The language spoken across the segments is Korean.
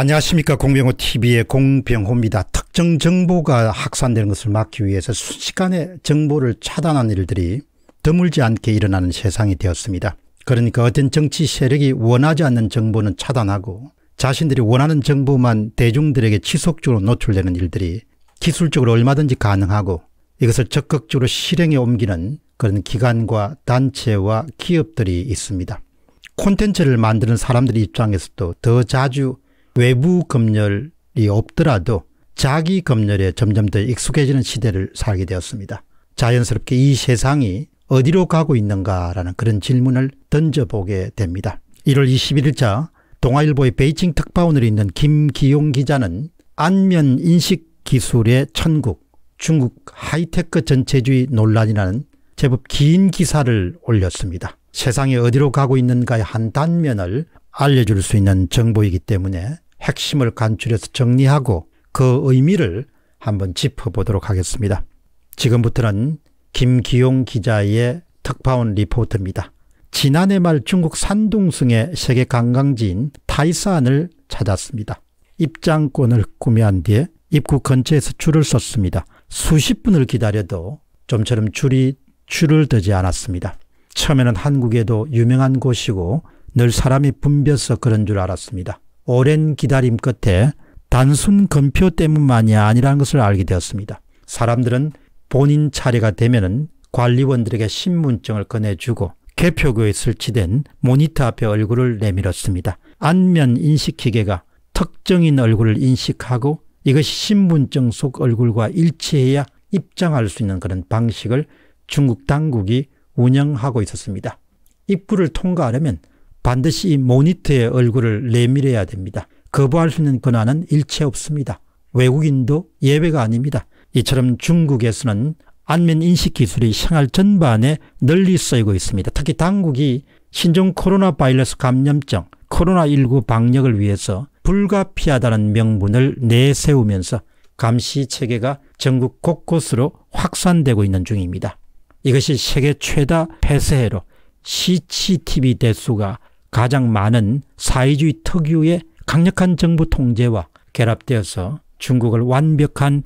안녕하십니까 공병호 TV의 공병호입니다. 특정 정보가 확산되는 것을 막기 위해서 순식간에 정보를 차단한 일들이 드물지 않게 일어나는 세상이 되었습니다. 그러니까 어떤 정치 세력이 원하지 않는 정보는 차단하고 자신들이 원하는 정보만 대중들에게 지속적으로 노출되는 일들이 기술적으로 얼마든지 가능하고 이것을 적극적으로 실행에 옮기는 그런 기관과 단체와 기업들이 있습니다. 콘텐츠를 만드는 사람들 입장에서도 더 자주 외부 검열이 없더라도 자기 검열에 점점 더 익숙해지는 시대를 살게 되었습니다. 자연스럽게 이 세상이 어디로 가고 있는가라는 그런 질문을 던져보게 됩니다. 1월 21일자 동아일보의 베이징 특파원으로 있는 김기용 기자는 안면 인식 기술의 천국 중국 하이테크 전체주의 논란이라는 제법 긴 기사를 올렸습니다. 세상이 어디로 가고 있는가의 한 단면을 알려줄 수 있는 정보이기 때문에 핵심을 간추려서 정리하고 그 의미를 한번 짚어보도록 하겠습니다. 지금부터는 김기용 기자의 특파원 리포트입니다. 지난해 말 중국 산둥성의 세계 관광지인 타이산을 찾았습니다. 입장권을 구매한 뒤에 입국 근처에서 줄을 섰습니다. 수십 분을 기다려도 좀처럼 줄이 줄을 드지 않았습니다. 처음에는 한국에도 유명한 곳이고 늘 사람이 붐벼서 그런 줄 알았습니다. 오랜 기다림 끝에 단순 검표 때문만이 아니라는 것을 알게 되었습니다. 사람들은 본인 차례가 되면 관리원들에게 신분증을 꺼내주고 개표구에 설치된 모니터 앞에 얼굴을 내밀었습니다. 안면 인식 기계가 특정인 얼굴을 인식하고 이것이 신분증 속 얼굴과 일치해야 입장할 수 있는 그런 방식을 중국 당국이 운영하고 있었습니다. 입구를 통과하려면 반드시 모니터의 얼굴을 내밀어야 됩니다. 거부할 수 있는 권한은 일체 없습니다. 외국인도 예외가 아닙니다. 이처럼 중국에서는 안면인식 기술이 생활 전반에 널리 쓰이고 있습니다. 특히 당국이 신종 코로나 바이러스 감염증 코로나19 방역을 위해서 불가피하다는 명분을 내세우면서 감시 체계가 전국 곳곳으로 확산되고 있는 중입니다. 이것이 세계 최다 폐쇄로 CCTV 대수가 가장 많은 사회주의 특유의 강력한 정부 통제와 결합되어서 중국을 완벽한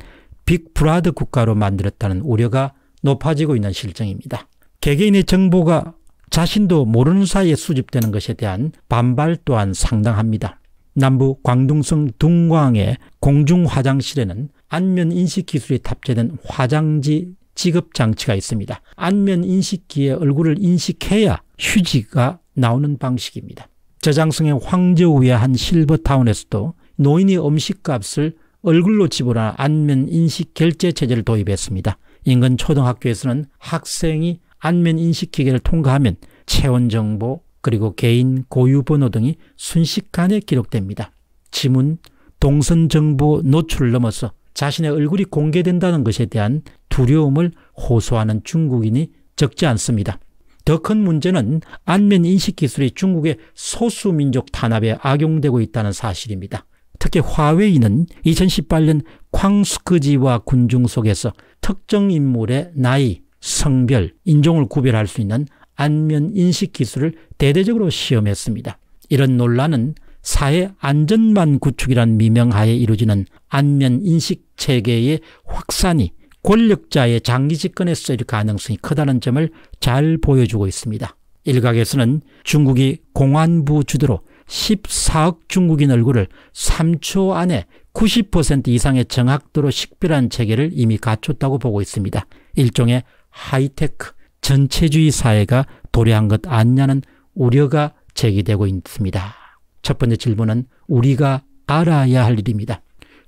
빅브라더 국가로 만들었다는 우려가 높아지고 있는 실정입니다. 개개인의 정보가 자신도 모르는 사이에 수집되는 것에 대한 반발 또한 상당합니다. 남부 광둥성 둥광의 공중 화장실에는 안면 인식 기술이 탑재된 화장지 지급 장치가 있습니다. 안면 인식기에 얼굴을 인식해야 휴지가 나오는 방식입니다. 저장성의 황제우의한 실버타운에서도 노인이 음식값을 얼굴로 지불하는 안면 인식 결제 체제를 도입했습니다. 인근 초등학교에서는 학생이 안면 인식 기계를 통과하면 체온 정보 그리고 개인 고유번호 등이 순식간에 기록됩니다. 지문, 동선 정보 노출을 넘어서 자신의 얼굴이 공개된다는 것에 대한 두려움을 호소하는 중국인이 적지 않습니다. 더 큰 문제는 안면 인식 기술이 중국의 소수민족 탄압에 악용되고 있다는 사실입니다. 특히 화웨이는 2018년 쾅스크지와 군중 속에서 특정 인물의 나이, 성별, 인종을 구별할 수 있는 안면 인식 기술을 대대적으로 시험했습니다. 이런 논란은 사회 안전만 구축이란 미명하에 이루어지는 안면 인식 체계의 확산이 권력자의 장기 집권에 쓰일 가능성이 크다는 점을 잘 보여주고 있습니다. 일각에서는 중국이 공안부 주도로 14억 중국인 얼굴을 3초 안에 90% 이상의 정확도로 식별한 체계를 이미 갖췄다고 보고 있습니다. 일종의 하이테크 전체주의 사회가 도래한 것 아니냐는 우려가 제기되고 있습니다. 첫 번째 질문은 우리가 알아야 할 일입니다.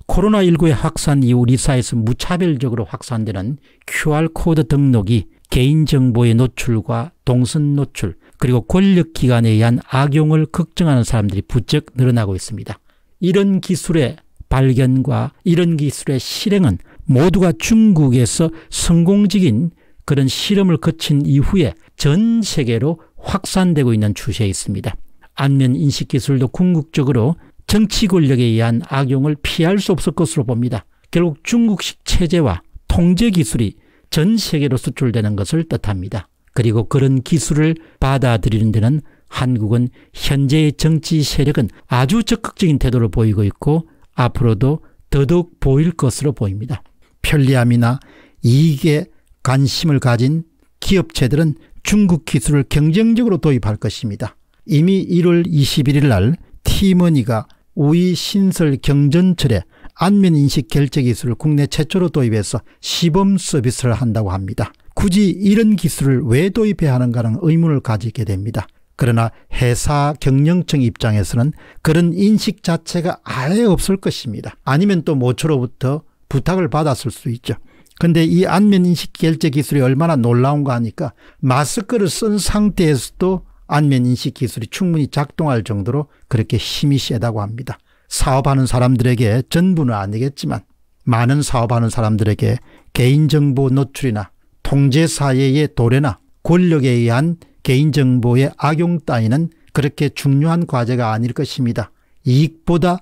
코로나19의 확산 이후 리사에서 무차별적으로 확산되는 QR코드 등록이 개인정보의 노출과 동선 노출 그리고 권력기관에 의한 악용을 걱정하는 사람들이 부쩍 늘어나고 있습니다. 이런 기술의 발견과 이런 기술의 실행은 모두가 중국에서 성공적인 그런 실험을 거친 이후에 전 세계로 확산되고 있는 추세에 있습니다. 안면 인식 기술도 궁극적으로 정치 권력에 의한 악용을 피할 수 없을 것으로 봅니다. 결국 중국식 체제와 통제 기술이 전 세계로 수출되는 것을 뜻합니다. 그리고 그런 기술을 받아들이는 데는 한국은 현재의 정치 세력은 아주 적극적인 태도를 보이고 있고 앞으로도 더더욱 보일 것으로 보입니다. 편리함이나 이익에 관심을 가진 기업체들은 중국 기술을 경쟁적으로 도입할 것입니다. 이미 1월 21일 날 티머니가 우위 신설 경전철에 안면인식 결제 기술을 국내 최초로 도입해서 시범 서비스를 한다고 합니다. 굳이 이런 기술을 왜 도입해야 하는가는 의문을 가지게 됩니다. 그러나 회사 경영청 입장에서는 그런 인식 자체가 아예 없을 것입니다. 아니면 또 모처로부터 부탁을 받았을 수 있죠. 근데 이 안면인식 결제 기술이 얼마나 놀라운가 하니까 마스크를 쓴 상태에서도 안면 인식 기술이 충분히 작동할 정도로 그렇게 힘이 세다고 합니다. 사업하는 사람들에게 전부는 아니겠지만 많은 사업하는 사람들에게 개인정보 노출이나 통제사회의 도래나 권력에 의한 개인정보의 악용 따위는 그렇게 중요한 과제가 아닐 것입니다. 이익보다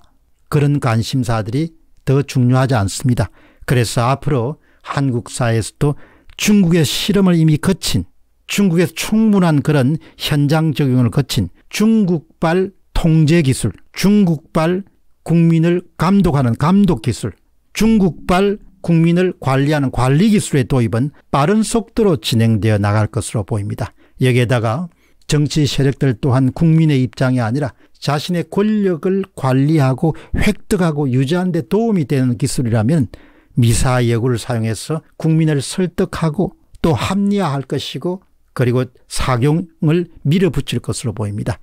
그런 관심사들이 더 중요하지 않습니다. 그래서 앞으로 한국 사회에서도 중국의 실험을 이미 거친 중국에서 충분한 그런 현장 적용을 거친 중국발 통제 기술, 중국발 국민을 감독하는 감독 기술, 중국발 국민을 관리하는 관리 기술의 도입은 빠른 속도로 진행되어 나갈 것으로 보입니다. 여기에다가 정치 세력들 또한 국민의 입장이 아니라 자신의 권력을 관리하고 획득하고 유지하는 데 도움이 되는 기술이라면 미사여구를 사용해서 국민을 설득하고 또 합리화할 것이고 그리고 사경을 밀어붙일 것으로 보입니다.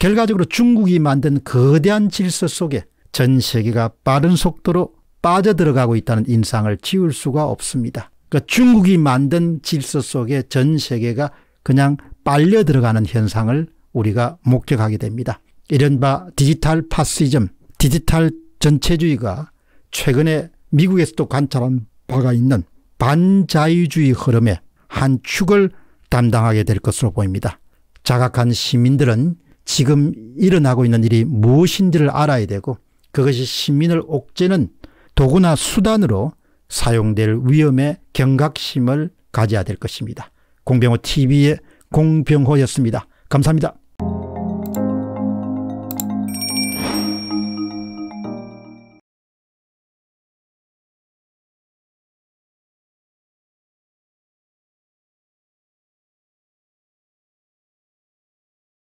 결과적으로 중국이 만든 거대한 질서 속에 전 세계가 빠른 속도로 빠져들어가고 있다는 인상을 지울 수가 없습니다. 그러니까 중국이 만든 질서 속에 전 세계가 그냥 빨려 들어가는 현상을 우리가 목격하게 됩니다. 이른바 디지털 파시즘, 디지털 전체주의가 최근에 미국에서도 관찰한 바가 있는 반자유주의 흐름의 한 축을 담당하게 될 것으로 보입니다. 자각한 시민들은 지금 일어나고 있는 일이 무엇인지를 알아야 되고 그것이 시민을 옥죄는 도구나 수단으로 사용될 위험에 경각심을 가져야 될 것입니다. 공병호 TV의 공병호였습니다. 감사합니다.